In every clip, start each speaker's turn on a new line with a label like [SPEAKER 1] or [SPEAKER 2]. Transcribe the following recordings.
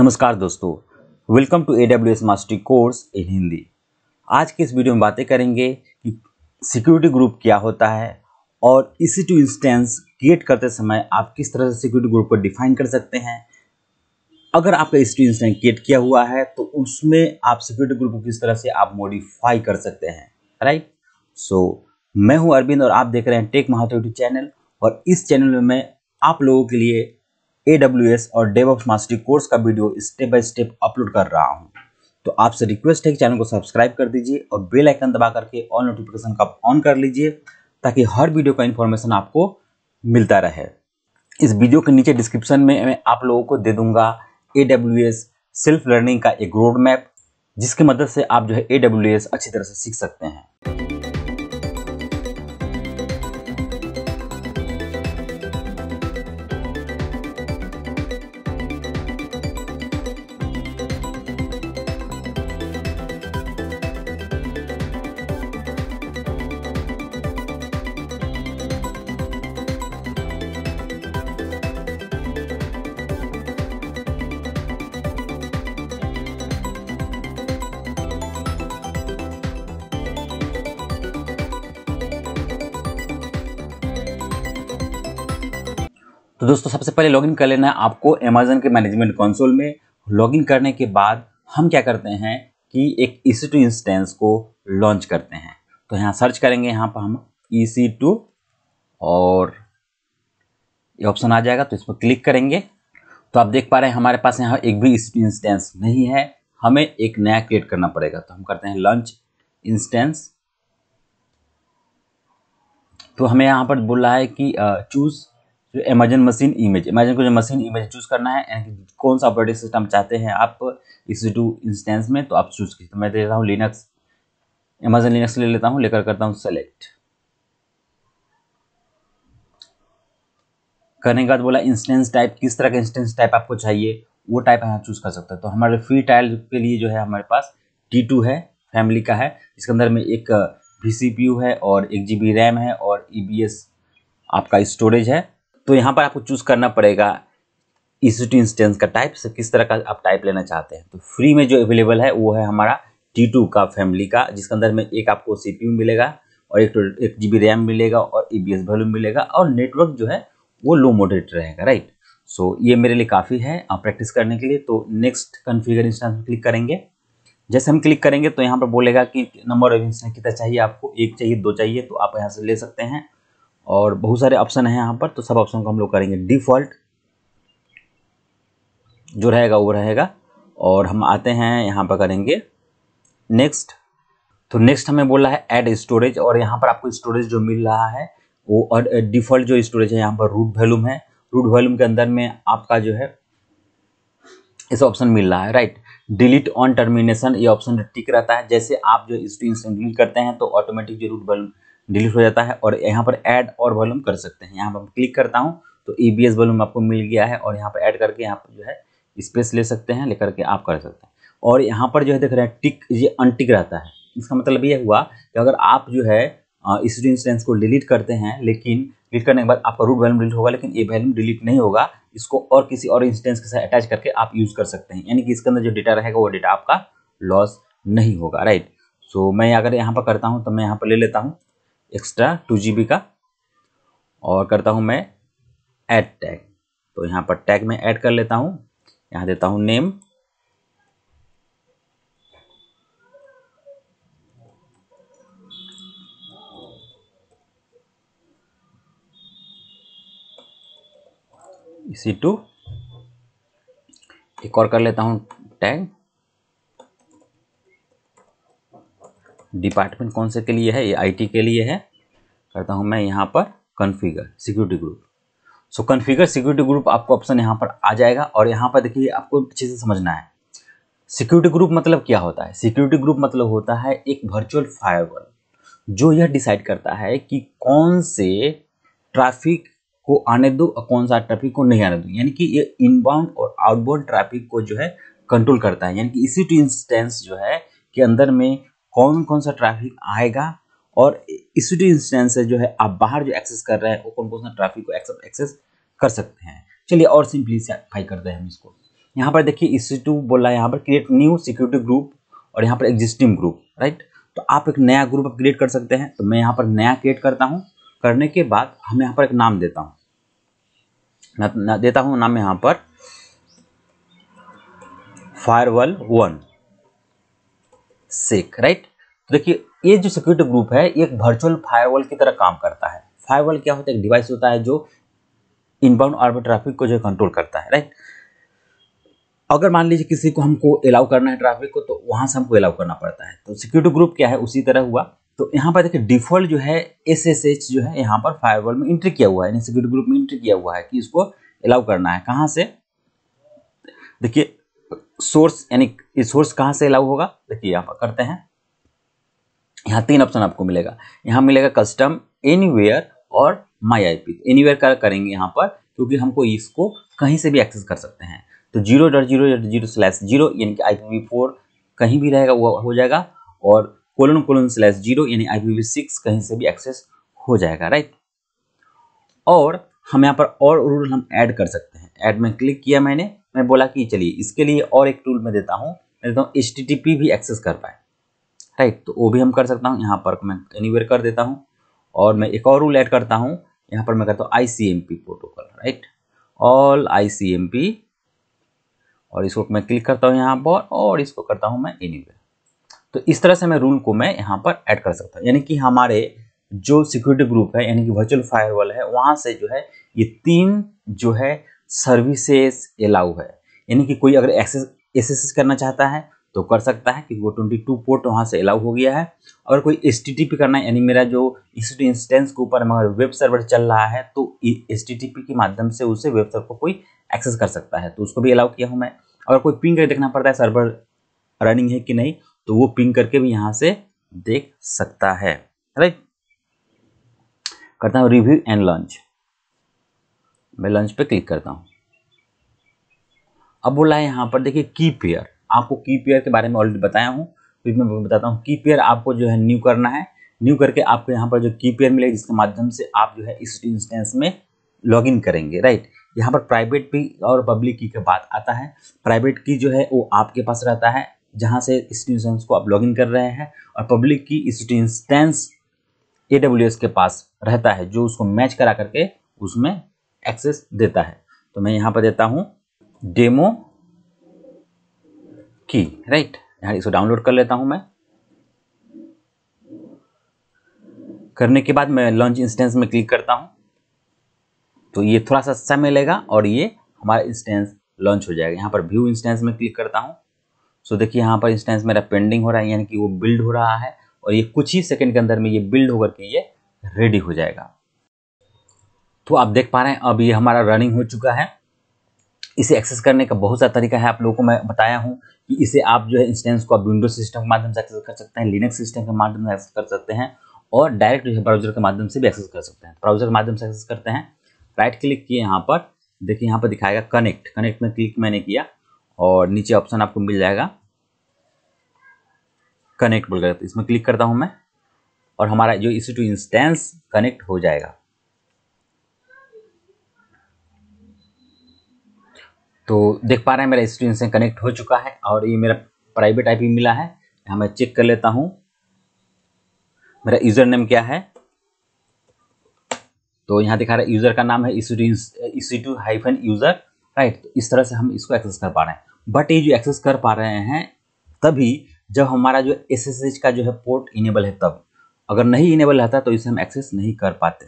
[SPEAKER 1] नमस्कार दोस्तों welcome to A W S mastery course in Hindi आज के इस वीडियो में बातें करेंगे कि सिक्योरिटी ग्रुप क्या होता है और इसी टू इंस्टेंस क्रिएट करते समय आप किस तरह से सिक्योरिटी ग्रुप को डिफाइन कर सकते हैं अगर आपका इस टू इंस्टेंस क्रिएट किया हुआ है तो उसमें आप सिक्योरिटी ग्रुप को किस तरह से आप मॉडिफाई कर सकते हैं राइट सो so, मैं हूं अरविंद और आप देख रहे हैं टेक महातो यूट्यूब चैनल और इस चैनल में मैं आप लोगों के लिए एस और ऑफ मास्टरी कोर्स का video step by step upload कर रहा हूँ तो आपसे रिक्वेस्ट है कि चैनल को सब्सक्राइब कर दीजिए और बेल आइकन दबा करके ऑल नोटिफिकेशन का ऑन कर लीजिए ताकि हर वीडियो का इन्फॉर्मेशन आपको मिलता रहे इस वीडियो के नीचे डिस्क्रिप्शन में मैं आप लोगों को दे दूंगा ए सेल्फ लर्निंग का एक रोड मैप जिसकी मदद से आप जो है ए अच्छी तरह से सीख सकते हैं तो दोस्तों सबसे पहले लॉगिन कर लेना है आपको अमेजन के मैनेजमेंट कंसोल में लॉगिन करने के बाद हम क्या करते हैं कि एक ई सी टू इंस्टेंस को लॉन्च करते हैं तो यहाँ सर्च करेंगे यहाँ पर हम ई सी टू और ये ऑप्शन आ जाएगा तो इस पर क्लिक करेंगे तो आप देख पा रहे हैं हमारे पास यहाँ एक भी इंस्टेंस नहीं है हमें एक नया क्रिएट करना पड़ेगा तो हम करते हैं लॉन्च इंस्टेंस तो हमें यहाँ पर बोल रहा है कि choose Amazon machine image Amazon को जो मशीन इमेज चूज़ करना है यानी कि कौन सा ऑपरेटिंग सिस्टम चाहते हैं आप इस टू इंस्टेंस में तो आप चूज़ कीजिए तो मैं दे लेता हूँ लिनक्स अमेजन लिनक्स ले लेता हूँ लेकर करता हूँ सेलेक्ट करने के बाद बोला इंस्टेंस टाइप किस तरह का इंस्टेंस टाइप आपको चाहिए वो टाइप यहाँ चूज़ कर सकते हैं तो हमारे फ्री ट्रायल के लिए जो है हमारे पास टी टू है फैमिली का है इसके अंदर में एक वी है और एक जी रैम है और ई e आपका स्टोरेज है तो यहाँ पर आपको चूज़ करना पड़ेगा इसी टू इंस्टेंस का टाइप से किस तरह का आप टाइप लेना चाहते हैं तो फ्री में जो अवेलेबल है वो है हमारा टी टू का फैमिली का जिसके अंदर में एक आपको सी पी यू मिलेगा और एक तो एक जी बी रैम मिलेगा और ई बी एस वॉल्यूम मिलेगा और नेटवर्क जो है वो लो मोडरेट रहेगा राइट सो so, ये मेरे लिए काफ़ी है आप प्रैक्टिस करने के लिए तो नेक्स्ट कन्फिगर इंस्टेंस क्लिक करेंगे जैसे हम क्लिक करेंगे तो यहाँ पर बोलेगा कि नंबर ऑफ इंस्टेंस कितना चाहिए आपको एक चाहिए दो चाहिए तो आप यहाँ से ले सकते हैं और बहुत सारे ऑप्शन हैं यहाँ पर तो सब ऑप्शन को हम लोग करेंगे डिफ़ॉल्ट जो रहेगा वो रहेगा और हम आते हैं यहाँ पर करेंगे नेक्स्ट तो नेक्स्ट हमें बोला है ऐड स्टोरेज और यहाँ पर आपको स्टोरेज जो मिल रहा है वो और डिफ़ॉल्ट जो स्टोरेज है यहाँ पर रूट वैल्यूम है रूट वैल्यूम के अंदर में आपका जो है इस ऑप्शन मिल रहा है राइट डिलीट ऑन टर्मिनेशन ये ऑप्शन टिक रहता है जैसे आप जो इसको डिलीट करते हैं तो ऑटोमेटिक जो रूट वैल्यूम डिलीट हो जाता है और यहाँ पर ऐड और वॉल्यूम कर सकते हैं यहाँ पर क्लिक करता हूँ तो ई बी एस वॉल्यूम आपको मिल गया है और यहाँ पर ऐड करके यहाँ पर जो है स्पेस ले सकते हैं लेकर के आप कर सकते हैं और यहाँ पर जो है देख रहे हैं टिक ये अनटिक रहता है इसका मतलब ये हुआ कि अगर आप जो है इस इंस्टेंस को डिलीट करते हैं लेकिन डिलीट करने के बाद आपका रूट वैल्यूम डिलीट होगा लेकिन ये वैल्यूम डिलीट नहीं होगा इसको और किसी और इंस्टेंस के साथ अटैच करके आप यूज़ कर सकते हैं यानी कि इसके अंदर जो डेटा रहेगा वो डेटा आपका लॉस नहीं होगा राइट सो मैं अगर यहाँ पर करता हूँ तो मैं यहाँ पर ले लेता हूँ एक्स्ट्रा टू जी का और करता हूँ मैं ऐड टैग तो यहाँ पर टैग में ऐड कर लेता हूँ यहाँ देता हूँ नेम इसी टू एक और कर लेता हूँ टैग डिपार्टमेंट कौन से के लिए है ये आईटी के लिए है करता हूँ मैं यहाँ पर configure security group so configure security group आपको ऑप्शन यहाँ पर आ जाएगा और यहाँ पर देखिए आपको अच्छे से समझना है सिक्योरिटी ग्रुप मतलब क्या होता है सिक्योरिटी ग्रुप मतलब होता है एक वर्चुअल फायरवॉल जो यह डिसाइड करता है कि कौन से ट्रैफिक को आने दो और कौन सा ट्रैफिक को नहीं आने दो यानी कि यह इनबाउंड और आउटबाउंड ट्रैफिक को जो है कंट्रोल करता है यानी कि इसी टू इंस्टेंस जो है कि अंदर में कौन कौन सा ट्रैफिक आएगा और इसी इंस्टेंस से जो है आप बाहर जो एक्सेस कर रहे हैं वो कौन कौन सा ट्रैफिक को एक्सेस कर सकते हैं चलिए और सिंप्लीफाई करते हैं हम इसको यहाँ पर देखिए इसी e टू बोल रहा है यहाँ पर क्रिएट न्यू सिक्योरिटी ग्रुप और यहाँ पर एग्जिस्टिंग ग्रुप राइट तो आप एक नया ग्रुप क्रिएट कर सकते हैं तो मैं यहाँ पर नया क्रिएट करता हूँ करने के बाद हम यहाँ पर एक नाम देता हूँ ना, ना देता हूँ नाम यहाँ पर फायरवल वन सेक राइट तो देखिए ये जो सिक्योरिटी ग्रुप है एक वर्चुअल फायरवॉल की तरह काम करता है फायरवॉल क्या होता है एक डिवाइस होता है जो इनबाउंड ऑर्बिट ट्रैफिक को जो कंट्रोल करता है राइट अगर मान लीजिए किसी को हमको अलाउ करना है ट्रैफिक को तो वहाँ से हमको अलाउ करना पड़ता है तो सिक्योरिटी ग्रुप क्या है उसी तरह हुआ तो यहाँ पर देखिए डिफॉल्ट जो है एस एस एच जो है यहाँ पर फायरवॉल में इंट्री किया हुआ है यानी सिक्योरिटी ग्रुप में इंट्री किया हुआ है कि इसको अलाउ करना है कहाँ से देखिए सोर्स यानी सोर्स कहाँ से अलाउ होगा देखिए यहाँ पर करते हैं यहाँ तीन ऑप्शन आपको मिलेगा यहाँ मिलेगा कस्टम एनीवेयर और माई आई पी एनीवेयर का करेंगे यहाँ पर क्योंकि हमको इसको कहीं से भी एक्सेस कर सकते हैं तो zero dot zero dot zero slash zero यानी कि आई पी वी फोर कहीं भी रहेगा वो हो जाएगा और कोलन कोलन स्लैश जीरो यानी आई पी वी सिक्स कहीं से भी एक्सेस हो जाएगा राइट और हम यहाँ पर और रूल हम ऐड कर सकते हैं ऐड में क्लिक किया मैंने मैं बोला कि चलिए इसके लिए और एक टूल मैं देता हूँ मैं देता हूँ एच टी टी पी भी एक्सेस कर पाए राइट तो वो भी हम कर सकता हूँ यहाँ पर मैं एनीवेयर कर देता हूँ और मैं एक और रूल ऐड करता हूँ यहाँ पर मैं करता हूँ I C M P protocol right all I C M P और इसको मैं क्लिक करता हूँ यहाँ पर और इसको करता हूँ मैं एनीवेयर तो इस तरह से मैं रूल को मैं यहाँ पर ऐड कर सकता हूँ यानी कि हमारे जो सिक्योरिटी ग्रुप है यानी कि वर्चुअल फायरवॉल है वहाँ से जो है ये तीन जो है सर्विसेज अलाउ है यानी कि कोई अगर एक्सेस एस करना चाहता है तो कर सकता है क्योंकि वो ट्वेंटी टू पोर्ट वहाँ से अलाउ हो गया है अगर कोई एस करना है यानी मेरा जो इंस्टीट्यूट इंस्टेंस के ऊपर मगर वेब सर्वर चल रहा है तो एस के माध्यम से उसे वेब सर्वर को कोई एक्सेस कर सकता है तो उसको भी अलाउ किया हूँ मैं अगर कोई पिंग करके देखना पड़ता है सर्वर रनिंग है कि नहीं तो वो पिंग करके भी यहाँ से देख सकता है राइट करता हूँ रिव्यू एंड लॉन्च मैं लॉन्च पे क्लिक करता हूँ अब बोला है यहाँ पर देखिए की पेयर आपको की पेयर के बारे में ऑलरेडी बताया हूँ फिर तो मैं बताता हूँ की पेयर आपको जो है न्यू करना है न्यू करके आपको यहाँ पर जो की पेयर मिलेगी जिसके माध्यम से आप जो है इस इंस्टेंस में लॉग इन करेंगे राइट यहाँ पर प्राइवेट भी और पब्लिक की का बात आता है प्राइवेट की जो है वो आपके पास रहता है जहाँ से इस इंस्टेंस को आप लॉग इन कर रहे हैं और पब्लिक की इस इंस्टेंस ए के पास रहता है जो उसको मैच करा करके उसमें एक्सेस देता है तो मैं यहाँ पर देता हूँ डेमो की राइट इसको डाउनलोड कर लेता हूं मैं करने के बाद मैं लॉन्च इंस्टेंस में क्लिक करता हूं तो ये थोड़ा सा समय लेगा और ये हमारा इंस्टेंस लॉन्च हो जाएगा यहाँ पर व्यू इंस्टेंस में क्लिक करता हूँ सो देखिए यहाँ पर इंस्टेंस मेरा पेंडिंग हो रहा है यानी कि वो बिल्ड हो रहा है और ये कुछ ही सेकंड के अंदर में ये बिल्ड होकर के ये रेडी हो जाएगा तो आप देख पा रहे हैं अब ये हमारा रनिंग हो चुका है इसे एक्सेस करने का बहुत सा तरीका है आप लोगों को मैं बताया हूँ कि इसे आप जो है इंस्टेंस को आप विंडो सिस्टम के माध्यम से एक्सेस कर सकते हैं लिनक्स सिस्टम के माध्यम से एक्सेस कर सकते हैं और डायरेक्ट जो है ब्राउजर के माध्यम से भी एक्सेस कर सकते हैं तो ब्राउजर के माध्यम से एक्सेस करते हैं राइट क्लिक किए यहाँ पर देखिए यहाँ पर दिखाएगा कनेक्ट कनेक्ट में क्लिक मैंने किया और नीचे ऑप्शन आपको मिल जाएगा कनेक्ट बोल इसमें क्लिक करता हूँ मैं और हमारा जो इसी टू इंस्टेंस कनेक्ट हो जाएगा तो देख पा रहे हैं मेरा स्क्रीन से कनेक्ट हो चुका है और ये मेरा प्राइवेट आईपी मिला है यहाँ मैं चेक कर लेता हूँ मेरा यूज़र नेम क्या है तो यहाँ दिखा रहा है यूज़र का नाम है इसी टू हाइफन यूज़र राइट तो इस तरह से हम इसको एक्सेस कर पा रहे हैं बट ये जो एक्सेस कर पा रहे हैं तभी जब हमारा जो एस का जो है पोर्ट इनेबल है तब अगर नहीं इनेबल रहता तो इसे हम एक्सेस नहीं कर पाते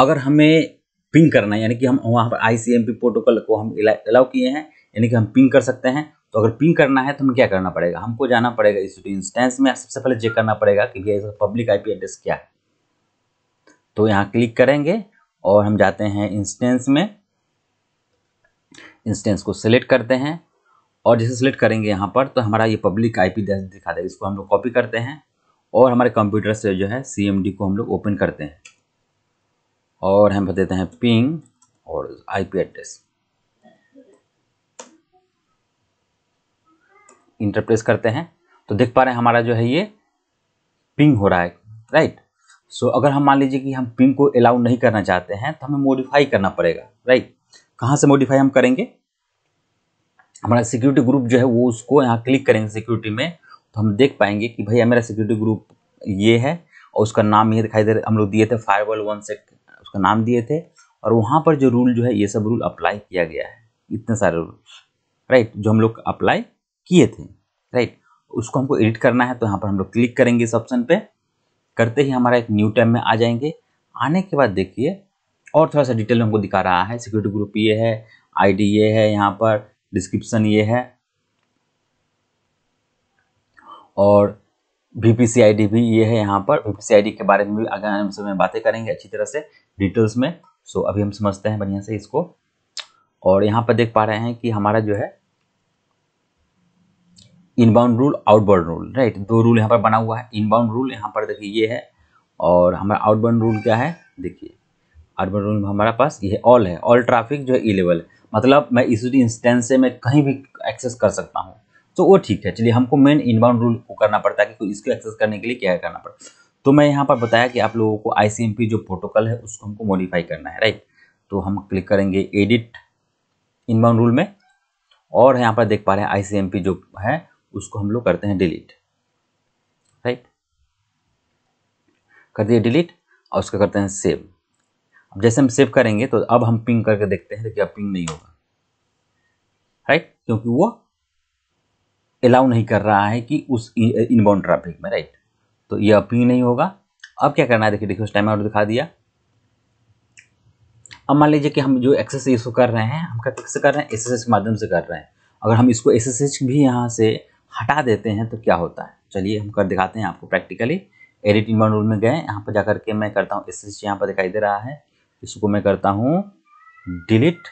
[SPEAKER 1] अगर हमें पिंग करना है यानी कि हम वहाँ पर I C M P protocol को हम अलाउ किए हैं यानी कि हम पिंग कर सकते हैं तो अगर पिंग करना है तो हमें क्या करना पड़ेगा हमको जाना पड़ेगा इस इंस्टेंस में सबसे पहले चेक करना पड़ेगा कि भैया इसका पब्लिक पी एड्रेस क्या है तो यहाँ क्लिक करेंगे और हम जाते हैं इंस्टेंस में इंस्टेंस को सिलेक्ट करते हैं और जैसे सिलेक्ट करेंगे यहाँ पर तो हमारा ये पब्लिक आई पी दिखा देगा इसको हम लोग कॉपी करते हैं और हमारे कंप्यूटर से जो है सी एम डी को हम लोग ओपन करते हैं और हम देते हैं पिंग और आईपी एड्रेस इंटरप्रेस करते हैं तो देख पा रहे हैं हमारा जो है ये पिंग हो रहा है राइट सो so, अगर हम मान लीजिए कि हम पिंग को अलाउ नहीं करना चाहते हैं तो हमें मॉडिफाई करना पड़ेगा राइट कहाँ से मॉडिफाई हम करेंगे हमारा सिक्योरिटी ग्रुप जो है वो उसको यहाँ क्लिक करेंगे सिक्योरिटी में तो हम देख पाएंगे कि भैया मेरा सिक्योरिटी ग्रुप ये है और उसका नाम ये दिखाई दे रहा हम लोग दिए थे फायरवॉल वन से उसका तो नाम दिए थे और वहाँ पर जो रूल जो है ये सब रूल अप्लाई किया गया है इतने सारे रूल राइट जो हम लोग अप्लाई किए थे राइट उसको हमको एडिट करना है तो यहाँ पर हम लोग क्लिक करेंगे इस ऑप्शन पर करते ही हमारा एक न्यू टैब में आ जाएंगे आने के बाद देखिए और थोड़ा सा डिटेल हमको दिखा रहा है सिक्योरिटी ग्रुप ये है आईडी ये है यहाँ पर डिस्क्रिप्शन ये है और वी भी ये है यहाँ पर वी के बारे में भी आगे आने समय में बातें करेंगे अच्छी तरह से डिटेल्स में सो so, अभी हम समझते हैं बढ़िया से इसको और यहाँ पर देख पा रहे हैं कि हमारा जो है inbound rule outbound rule right दो रूल यहाँ पर बना हुआ है इनबाउंड रूल यहाँ पर देखिए ये है और हमारा आउटबाउंड रूल क्या है देखिए आउटबाउंड रूल हमारे हमारा पास ये ऑल है ऑल ट्रैफिक जो है ई लेवल मतलब मैं इसी इंस्टेंस से मैं कहीं भी एक्सेस कर सकता हूँ तो वो ठीक है चलिए हमको मेन इनबाउंड रूल को करना पड़ता है कि इसको एक्सेस करने के लिए क्या करना पड़ता है तो मैं यहाँ पर बताया कि आप लोगों को आई जो प्रोटोकॉल है उसको हमको मॉडिफाई करना है राइट तो हम क्लिक करेंगे एडिट इनबाउंड रूल में और यहाँ पर देख पा रहे हैं आई जो है उसको हम लोग करते हैं डिलीट राइट कर दिए डिलीट और उसका करते हैं सेव अब जैसे हम सेव करेंगे तो अब हम पिंग करके देखते हैं देखिए अब पिंग नहीं होगा राइट क्योंकि वो अलाउ नहीं कर रहा है कि उस इनबाउंड ट्रैफिक में राइट तो ये अपील नहीं होगा अब क्या करना है देखिए देखिए उस टाइम आउट दिखा दिया अब मान लीजिए कि हम जो एक्सरसाइज इसको कर रहे हैं हम क्या कैसे कर रहे हैं एस के माध्यम से कर रहे हैं अगर हम इसको एस भी यहाँ से हटा देते हैं तो क्या होता है चलिए हम कर दिखाते हैं आपको प्रैक्टिकली एडिट इनबाउंड रूल में गए यहाँ पर जाकर के मैं करता हूँ एस एस यहाँ पर दिखाई दे रहा है इसको मैं करता हूँ डिलीट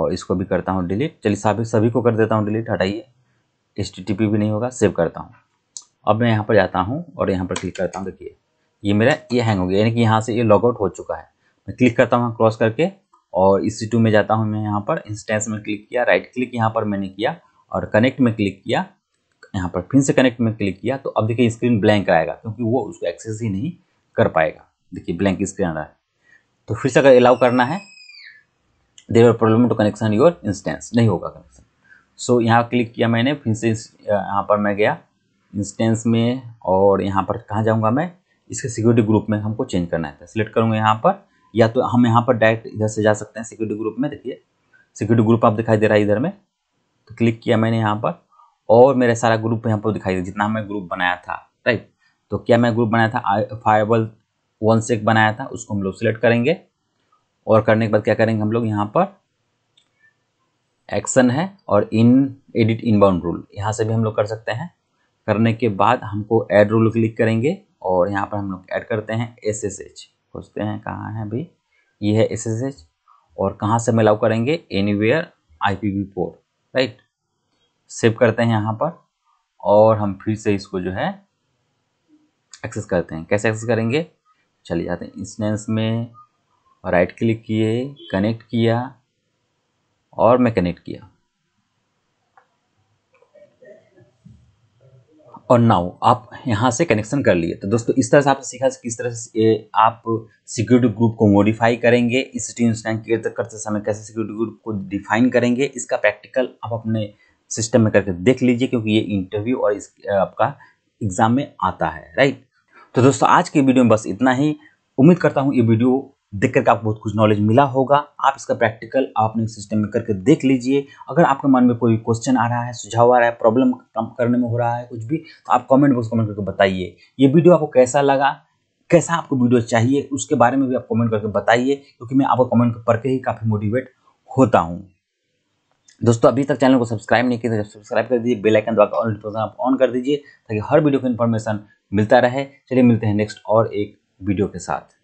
[SPEAKER 1] और इसको भी करता हूँ डिलीट चलिए सभी सभी को कर देता हूँ डिलीट हटाइए एस भी नहीं होगा सेव करता हूँ अब मैं यहाँ पर जाता हूँ और यहाँ पर क्लिक करता हूँ देखिए ये मेरा ये हैंग हो गया यानी कि यहाँ से ये लॉगआउट हो चुका है मैं क्लिक करता हूँ क्रॉस करके और इसी टू में जाता हूँ मैं यहाँ पर इंस्टेंस में क्लिक किया राइट क्लिक यहाँ पर मैंने किया और कनेक्ट में क्लिक किया यहाँ पर फिर से कनेक्ट में क्लिक किया तो अब देखिए स्क्रीन ब्लैंक आएगा क्योंकि वो उसको एक्सेस ही नहीं कर पाएगा देखिए ब्लैंक स्क्रीन आ रहा है तो फिर से अगर अलाउ करना है there problem to connection your instance नहीं होगा कनेक्शन सो so, यहाँ क्लिक किया मैंने फिर से यहाँ पर मैं गया इंस्टेंस में और यहाँ पर कहाँ जाऊँगा मैं इसके सिक्योरिटी ग्रुप में हमको चेंज करना है सिलेक्ट तो करूँगा यहाँ पर या तो हम यहाँ पर डायरेक्ट इधर से जा सकते हैं सिक्योरिटी ग्रुप में देखिए सिक्योरिटी ग्रुप आप दिखाई दे रहा है इधर में तो क्लिक किया मैंने यहाँ पर और मेरा सारा ग्रुप यहाँ पर दिखाई दे जितना मैं ग्रुप बनाया था राइट तो क्या मैं ग्रुप बनाया था फायरबल वन सेक बनाया था उसको हम लोग सिलेक्ट करेंगे और करने के बाद क्या करेंगे हम लोग यहाँ पर एक्शन है और इन एडिट इनबाउंड रूल यहाँ से भी हम लोग कर सकते हैं करने के बाद हमको ऐड रूल क्लिक करेंगे और यहाँ पर हम लोग ऐड करते हैं एस एस एच खोजते हैं कहाँ है अभी ये है एस एस एच और कहाँ से हम अलाउ करेंगे anywhere I P V four right save करते हैं यहाँ पर और हम फिर से इसको जो है एक्सेस करते हैं कैसे एक्सेस करेंगे चले जाते हैं इंस्टेंस में राइट क्लिक किए कनेक्ट किया और मैं कनेक्ट किया और नाउ आप यहां से कनेक्शन कर लिए तो दोस्तों इस तरह से आपने सीखा किस तरह से आप सिक्योरिटी ग्रुप को मॉडिफाई करेंगे इस स्टैंड करते समय कैसे सिक्योरिटी ग्रुप को डिफाइन करेंगे इसका प्रैक्टिकल आप अपने सिस्टम में करके देख लीजिए क्योंकि ये इंटरव्यू और इस आपका एग्जाम में आता है राइट तो दोस्तों आज की वीडियो में बस इतना ही उम्मीद करता हूँ ये वीडियो देख करके आपको बहुत कुछ नॉलेज मिला होगा आप इसका प्रैक्टिकल अपने सिस्टम में करके देख लीजिए अगर आपके मन में कोई क्वेश्चन आ रहा है सुझाव आ रहा है प्रॉब्लम कम करने में हो रहा है कुछ भी तो आप कमेंट बॉक्स कमेंट करके बताइए ये वीडियो आपको कैसा लगा कैसा आपको वीडियो चाहिए उसके बारे में भी आप कॉमेंट करके बताइए क्योंकि मैं आपको कॉमेंट पढ़ के ही काफ़ी मोटिवेट होता हूँ दोस्तों अभी तक चैनल को सब्सक्राइब नहीं किया सब्सक्राइब तो कर दीजिए बेल आइकन दबाकर ऑल नोटिफिकेशन आप ऑन कर दीजिए ताकि हर वीडियो का इन्फॉर्मेशन मिलता रहे चलिए मिलते हैं नेक्स्ट और एक वीडियो के साथ